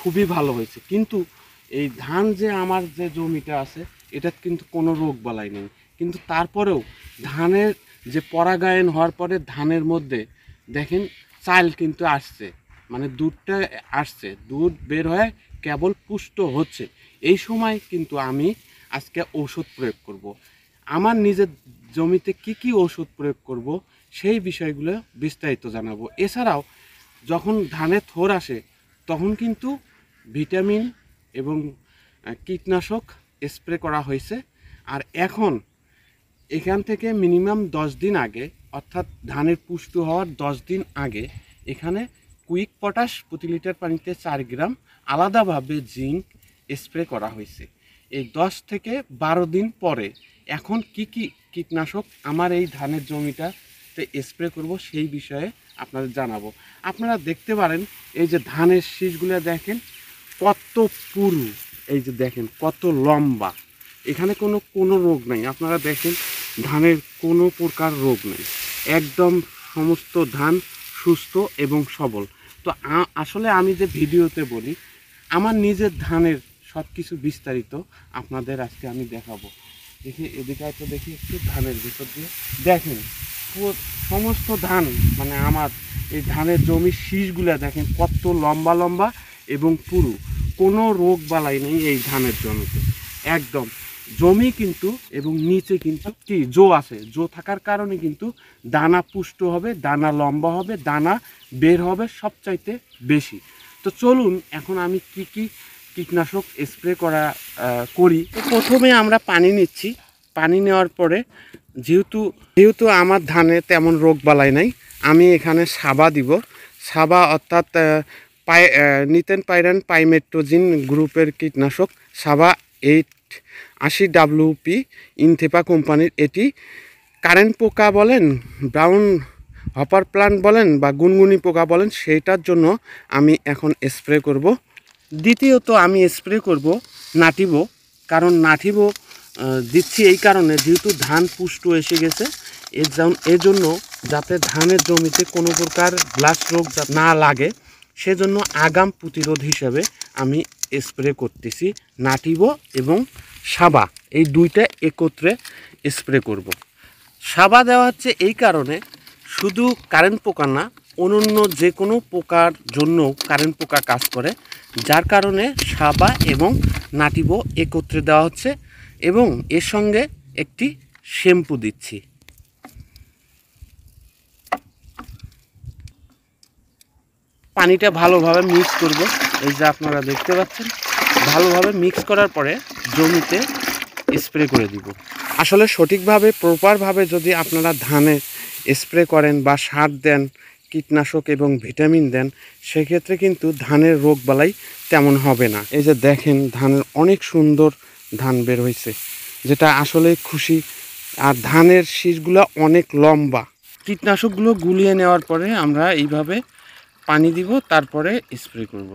খুবই ভালো হয়েছে কিন্তু এই ধান যে আমার যে জমিটা আছে এটা কিন্তু কোনো রোগ বালাই নেই কিন্তু তারপরেও ধানের যে পরাগায়ন হওয়ার পরে ধানের মধ্যে দেখেন চাল কিন্তু আসছে মানে দুধটা আসছে দুধ বের হয়ে কেবল পুষ্ট হচ্ছে এই সময় কিন্তু আমি আজকে ঔষধ প্রয়োগ করব। আমার নিজের জমিতে কি কি ওষুধ প্রয়োগ করব সেই বিষয়গুলো বিস্তারিত জানাবো এছাড়াও যখন ধানে থোর আসে তখন কিন্তু ভিটামিন এবং কীটনাশক স্প্রে করা হয়েছে আর এখন এখান থেকে মিনিমাম দশ দিন আগে অর্থাৎ ধানের পুষ্ট হওয়ার দশ দিন আগে এখানে কুইক পটাশ প্রতি লিটার পানিতে চার গ্রাম আলাদাভাবে জিঙ্ক স্প্রে করা হয়েছে এই দশ থেকে বারো দিন পরে এখন কি কি কীটনাশক আমার এই ধানের জমিটা গাছটা স্প্রে করব সেই বিষয়ে আপনাদের জানাবো আপনারা দেখতে পারেন এই যে ধানের শীষগুলো দেখেন কত পুরু এই যে দেখেন কত লম্বা এখানে কোনো কোনো রোগ নেই আপনারা দেখেন ধানের কোনো প্রকার রোগ নেই একদম সমস্ত ধান সুস্থ এবং সবল তো আসলে আমি যে ভিডিওতে বলি আমার নিজের ধানের সব কিছু বিস্তারিত আপনাদের আজকে আমি দেখাবো দেখি এদিকে তো দেখি একটু ধানের ভিতর দিয়ে দেখেন সমস্ত ধান মানে আমার এই ধানের জমির শীষগুলো দেখেন কত লম্বা লম্বা এবং পুরু কোনো রোগ বালাই নেই এই ধানের জমিতে একদম জমি কিন্তু এবং নিচে কিন্তু কি জো আছে জো থাকার কারণে কিন্তু দানা পুষ্ট হবে দানা লম্বা হবে দানা বের হবে সবচাইতে বেশি তো চলুন এখন আমি কি কি কীটনাশক স্প্রে করা করি প্রথমে আমরা পানি নিচ্ছি পানি নেওয়ার পরে যেহেতু যেহেতু আমার ধানে তেমন রোগ বালাই নাই আমি এখানে সাবা দিব সাবা অর্থাৎ পাই নিতেন পাইরান পাইমেট্রোজিন গ্রুপের কীটনাশক সাবা এইট আশি ডাব্লিউপি ইনথেপা কোম্পানির এটি কারেন্ট পোকা বলেন ব্রাউন হপার প্লান্ট বলেন বা গুনগুনি পোকা বলেন সেইটার জন্য আমি এখন স্প্রে করব দ্বিতীয়ত আমি স্প্রে করব নাটিব কারণ নাটিব দিচ্ছি এই কারণে যেহেতু ধান পুষ্ট এসে গেছে এর এজন্য যাতে ধানের জমিতে কোনো প্রকার ব্লাস্ট রোগ না লাগে সেজন্য আগাম প্রতিরোধ হিসাবে আমি স্প্রে করতেছি নাটিব এবং সাবা এই দুইটা একত্রে স্প্রে করব। সাবা দেওয়া হচ্ছে এই কারণে শুধু কারেন্ট পোকা না অন্য যে কোনো পোকার জন্য কারেন্ট পোকা কাজ করে যার কারণে সাবা এবং নাটিব একত্রে দেওয়া হচ্ছে এবং এর সঙ্গে একটি শ্যাম্পু দিচ্ছি পানিটা ভালোভাবে মিক্স করব এই যে আপনারা দেখতে পাচ্ছেন ভালোভাবে মিক্স করার পরে জমিতে স্প্রে করে দিব আসলে সঠিকভাবে প্রপারভাবে যদি আপনারা ধানে স্প্রে করেন বা সার দেন কীটনাশক এবং ভিটামিন দেন সেক্ষেত্রে কিন্তু ধানের রোগবালাই তেমন হবে না এই যে দেখেন ধানের অনেক সুন্দর ধান বের হয়েছে যেটা আসলে খুশি আর ধানের শীষগুলো অনেক লম্বা কীটনাশকগুলো গুলিয়ে নেওয়ার পরে আমরা এইভাবে পানি দিব তারপরে স্প্রে করব।